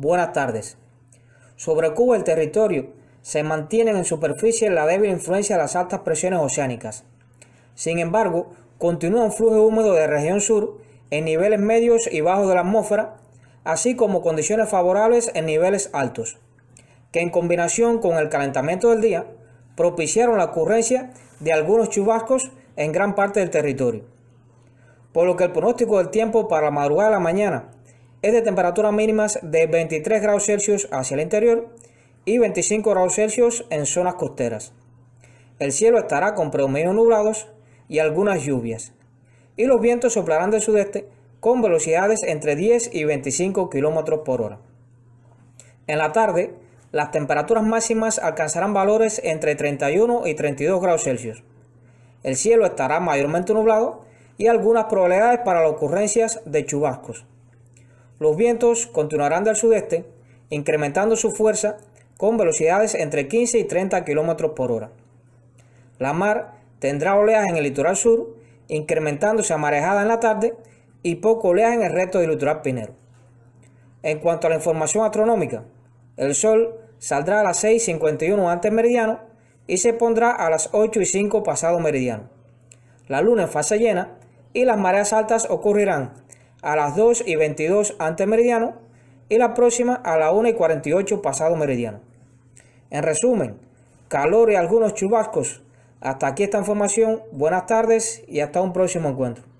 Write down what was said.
Buenas tardes. Sobre Cuba el territorio se mantiene en superficie la débil influencia de las altas presiones oceánicas. Sin embargo, continúa un flujo húmedo de región sur en niveles medios y bajos de la atmósfera, así como condiciones favorables en niveles altos, que en combinación con el calentamiento del día propiciaron la ocurrencia de algunos chubascos en gran parte del territorio. Por lo que el pronóstico del tiempo para la madrugada de la mañana es de temperaturas mínimas de 23 grados Celsius hacia el interior y 25 grados Celsius en zonas costeras. El cielo estará con predominio nublados y algunas lluvias, y los vientos soplarán del sudeste con velocidades entre 10 y 25 km por hora. En la tarde, las temperaturas máximas alcanzarán valores entre 31 y 32 grados Celsius. El cielo estará mayormente nublado y algunas probabilidades para las ocurrencias de chubascos. Los vientos continuarán del sudeste, incrementando su fuerza con velocidades entre 15 y 30 km por hora. La mar tendrá oleaje en el litoral sur, incrementándose a marejada en la tarde y poco oleaje en el resto del litoral pinero. En cuanto a la información astronómica, el sol saldrá a las 6.51 antes meridiano y se pondrá a las 8.05 pasado meridiano. La luna en fase llena y las mareas altas ocurrirán a las 2 y 22 ante meridiano y la próxima a las 1 y 48 pasado meridiano. En resumen, calor y algunos chubascos. Hasta aquí esta información. Buenas tardes y hasta un próximo encuentro.